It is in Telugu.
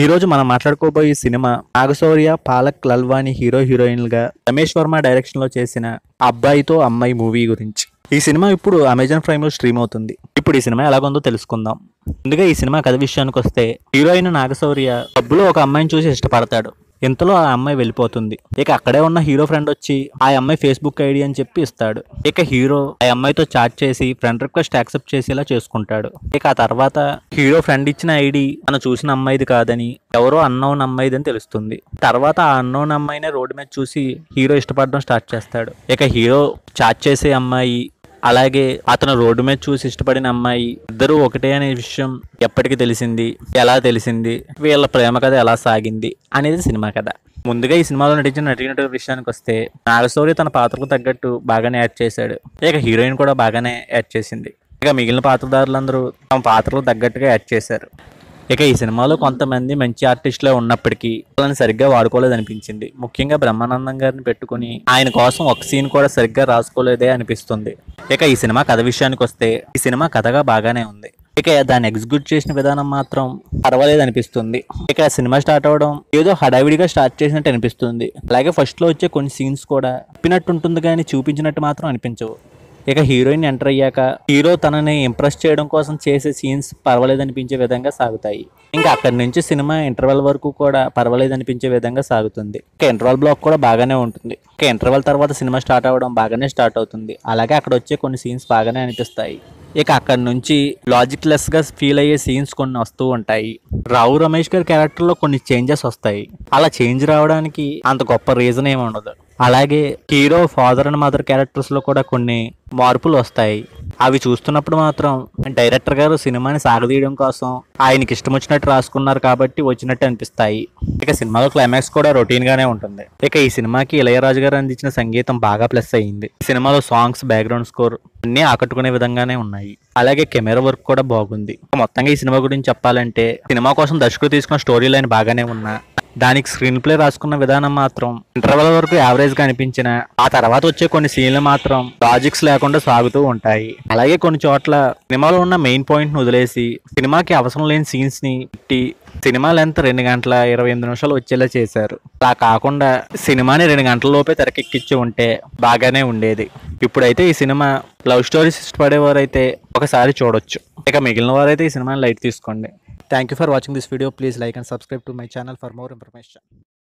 ఈరోజు మనం మాట్లాడుకోబోయే సినిమా నాగశౌర్య పాలక్ లల్వాణి హీరో హీరోయిన్లుగా రమేష్ వర్మ డైరెక్షన్లో చేసిన అబ్బాయితో అమ్మాయి మూవీ గురించి ఈ సినిమా ఇప్పుడు అమెజాన్ ప్రైమ్లో స్ట్రీమ్ అవుతుంది ఇప్పుడు ఈ సినిమా ఎలాగుందో తెలుసుకుందాం ముందుగా ఈ సినిమా కథ విషయానికి వస్తే హీరోయిన్ నాగశౌర్య డబ్బులో ఒక అమ్మాయిని చూసి ఇష్టపడతాడు ఇంతలో ఆ అమ్మాయి వెళ్ళిపోతుంది ఇక అక్కడే ఉన్న హీరో ఫ్రెండ్ వచ్చి ఆ అమ్మాయి ఫేస్బుక్ ఐడి అని చెప్పి ఇస్తాడు ఇక హీరో ఆ అమ్మాయితో చాట్ చేసి ఫ్రెండ్ రిక్వెస్ట్ యాక్సెప్ట్ చేసేలా చేసుకుంటాడు ఇక ఆ తర్వాత హీరో ఫ్రెండ్ ఇచ్చిన ఐడి తను చూసిన అమ్మాయిది కాదని ఎవరో అన్నోన్ అమ్మాయిది అని తెలుస్తుంది తర్వాత ఆ అన్నోన్ అమ్మాయినే రోడ్డు మీద చూసి హీరో ఇష్టపడడం స్టార్ట్ చేస్తాడు ఇక హీరో చాట్ చేసే అమ్మాయి అలాగే అతను రోడ్డు మీద చూసి ఇష్టపడిన అమ్మాయి ఇద్దరు ఒకటే అనే విషయం ఎప్పటికీ తెలిసింది ఎలా తెలిసింది వీళ్ళ ప్రేమ కథ ఎలా సాగింది అనేది సినిమా కథ ముందుగా ఈ సినిమాలో నటించిన నటినటు విషయానికి వస్తే నాగశౌరి తన పాత్రకు తగ్గట్టు బాగానే యాడ్ చేశాడు ఇక హీరోయిన్ కూడా బాగానే యాడ్ చేసింది ఇక మిగిలిన పాత్రదారులందరూ తమ పాత్రలు తగ్గట్టుగా యాడ్ చేశారు ఇక ఈ సినిమాలో కొంతమంది మంచి ఆర్టిస్టులే ఉన్నప్పటికీ వాళ్ళని సరిగ్గా వాడుకోలేదు అనిపించింది ముఖ్యంగా బ్రహ్మానందం గారిని పెట్టుకుని ఆయన కోసం ఒక సీన్ కూడా సరిగ్గా రాసుకోలేదే అనిపిస్తుంది ఇక ఈ సినిమా కథ విషయానికి వస్తే ఈ సినిమా కథగా బాగానే ఉంది ఇక దాన్ని ఎగ్జిక్యూట్ చేసిన విధానం మాత్రం పర్వాలేదు అనిపిస్తుంది ఇక సినిమా స్టార్ట్ అవ్వడం ఏదో హడావిడిగా స్టార్ట్ చేసినట్టు అనిపిస్తుంది అలాగే ఫస్ట్లో వచ్చే కొన్ని సీన్స్ కూడా చెప్పినట్టు ఉంటుంది కానీ చూపించినట్టు మాత్రం అనిపించవు ఇక హీరోయిన్ ఎంటర్ అయ్యాక హీరో తనని ఇంప్రెస్ చేయడం కోసం చేసే సీన్స్ అనిపించే విధంగా సాగుతాయి ఇంకా అక్కడి నుంచి సినిమా ఇంటర్వెల్ వరకు కూడా అనిపించే విధంగా సాగుతుంది ఇక ఇంటర్వెల్ బ్లాక్ కూడా బాగానే ఉంటుంది ఇంకా ఇంటర్వెల్ తర్వాత సినిమా స్టార్ట్ అవ్వడం బాగానే స్టార్ట్ అవుతుంది అలాగే అక్కడ వచ్చే కొన్ని సీన్స్ బాగానే అనిపిస్తాయి ఇక అక్కడి నుంచి లాజిక్లెస్గా ఫీల్ అయ్యే సీన్స్ కొన్ని వస్తూ ఉంటాయి రావు రమేష్ గారి క్యారెక్టర్లో కొన్ని చేంజెస్ వస్తాయి అలా చేంజ్ రావడానికి అంత గొప్ప రీజన్ ఏమి ఉండదు అలాగే హీరో ఫాదర్ అండ్ మదర్ క్యారెక్టర్స్లో కూడా కొన్ని మార్పులు వస్తాయి అవి చూస్తున్నప్పుడు మాత్రం డైరెక్టర్ గారు సినిమాని సాగదీయడం కోసం ఆయనకి ఇష్టం వచ్చినట్టు రాసుకున్నారు కాబట్టి వచ్చినట్టు అనిపిస్తాయి ఇక సినిమాలో క్లైమాక్స్ కూడా రొటీన్ గానే ఉంటుంది ఇక ఈ సినిమాకి ఇళయరాజు గారు అందించిన సంగీతం బాగా ప్లస్ అయ్యింది సినిమాలో సాంగ్స్ బ్యాక్గ్రౌండ్ స్కోర్ అన్నీ ఆకట్టుకునే విధంగానే ఉన్నాయి అలాగే కెమెరా వర్క్ కూడా బాగుంది మొత్తంగా ఈ సినిమా గురించి చెప్పాలంటే సినిమా కోసం దర్శకుడు తీసుకున్న స్టోరీ లైన్ బాగానే ఉన్నా దానికి స్క్రీన్ ప్లే రాసుకున్న విధానం మాత్రం ఇంటర్వెల్ వరకు యావరేజ్ గా అనిపించిన ఆ తర్వాత వచ్చే కొన్ని సీన్లు మాత్రం లాజిక్స్ లేకుండా సాగుతూ ఉంటాయి అలాగే కొన్ని చోట్ల సినిమాలో ఉన్న మెయిన్ పాయింట్ ను వదిలేసి సినిమాకి అవసరం లేని సీన్స్ ని పెట్టి సినిమా లెంత్ రెండు గంటల ఇరవై ఎనిమిది నిమిషాలు వచ్చేలా చేశారు అలా కాకుండా సినిమాని రెండు గంటల లోపే తెరకెక్కించి ఉంటే బాగానే ఉండేది ఇప్పుడైతే ఈ సినిమా లవ్ స్టోరీస్ ఇష్టపడేవారైతే ఒకసారి చూడొచ్చు ఇక మిగిలిన వారైతే ఈ సినిమాని లైట్ తీసుకోండి Thank you for watching this video. Please like and subscribe to my channel for more information.